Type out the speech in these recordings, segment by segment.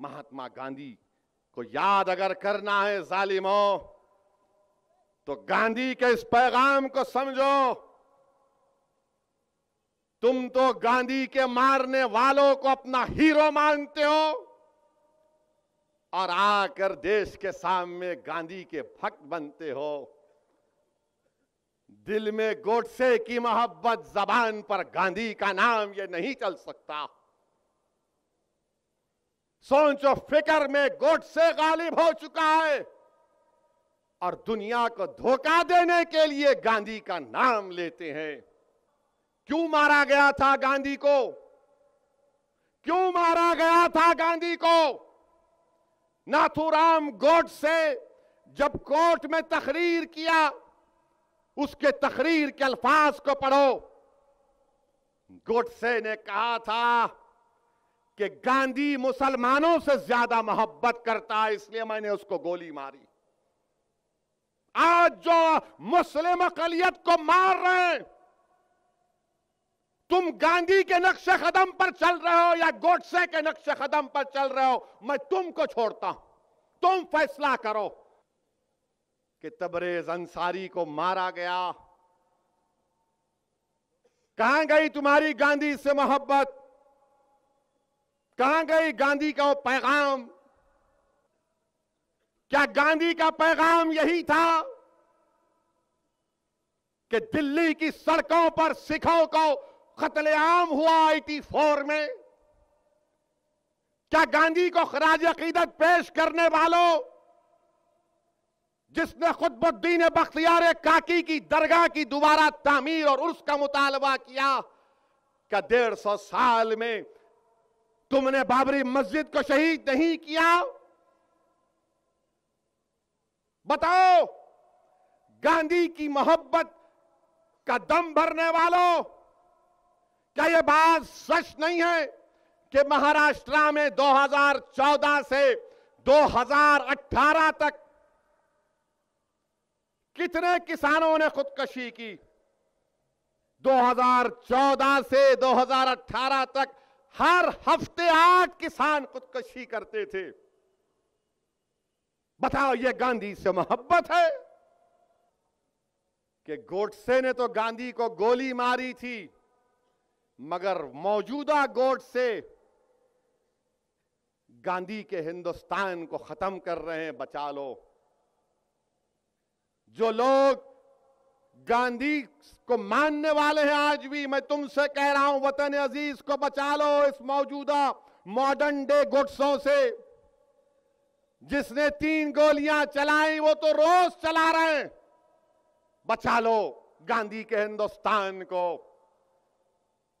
महात्मा गांधी को याद अगर करना है जालिमो तो गांधी के इस पैगाम को समझो तुम तो गांधी के मारने वालों को अपना हीरो मानते हो और आकर देश के सामने गांधी के भक्त बनते हो दिल में गोडसे की मोहब्बत जबान पर गांधी का नाम ये नहीं चल सकता सोच और में गोट से गालिब हो चुका है और दुनिया को धोखा देने के लिए गांधी का नाम लेते हैं क्यों मारा गया था गांधी को क्यों मारा गया था गांधी को नाथूराम से जब कोर्ट में तकरीर किया उसके तकरीर के अल्फाज को पढ़ो गोटसे ने कहा था कि गांधी मुसलमानों से ज्यादा मोहब्बत करता है इसलिए मैंने उसको गोली मारी आज जो मुस्लिम अकलियत को मार रहे हैं तुम गांधी के नक्शे कदम पर चल रहे हो या गोडसे के नक्शे कदम पर चल रहे हो मैं तुमको छोड़ता हूं तुम फैसला करो कि तबरेज अंसारी को मारा गया कहां गई तुम्हारी गांधी से मोहब्बत कहां गई गांधी का वो पैगाम क्या गांधी का पैगाम यही था कि दिल्ली की सड़कों पर सिखों को कतलेआम हुआ आईटी फोर में क्या गांधी को खराज अकीदत पेश करने वालों जिसने खुदबुद्दीन बख्तियार काकी की दरगाह की दोबारा तामीर और उसका मुतालबा किया क्या डेढ़ सौ साल में तुमने बाबरी मस्जिद को शहीद नहीं किया बताओ गांधी की मोहब्बत का दम भरने वालों क्या यह बात सच नहीं है कि महाराष्ट्र में 2014 से 2018 तक कितने किसानों ने खुदकशी की 2014 से 2018 तक हर हफ्ते आठ किसान खुदकशी करते थे बताओ ये गांधी से मोहब्बत है कि गोडसे ने तो गांधी को गोली मारी थी मगर मौजूदा गोडसे गांधी के हिंदुस्तान को खत्म कर रहे हैं बचा लो जो लोग गांधी को मानने वाले हैं आज भी मैं तुमसे कह रहा हूं वतन अजीज को बचा लो इस मौजूदा मॉडर्न डे गुटसों से जिसने तीन गोलियां चलाई वो तो रोज चला रहे हैं बचा लो गांधी के हिंदुस्तान को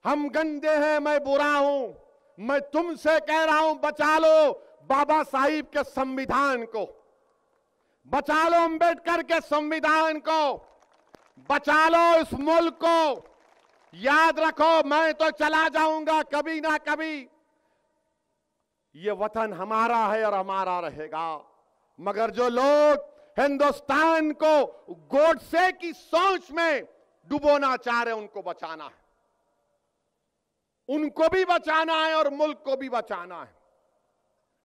हम गंदे हैं मैं बुरा हूं मैं तुमसे कह रहा हूं बचा लो बाबा साहिब के संविधान को बचा लो अंबेडकर के संविधान को बचा लो इस मुल्क को याद रखो मैं तो चला जाऊंगा कभी ना कभी ये वतन हमारा है और हमारा रहेगा मगर जो लोग हिंदुस्तान को गोडसे की सोच में डुबोना चाह रहे उनको बचाना है उनको भी बचाना है और मुल्क को भी बचाना है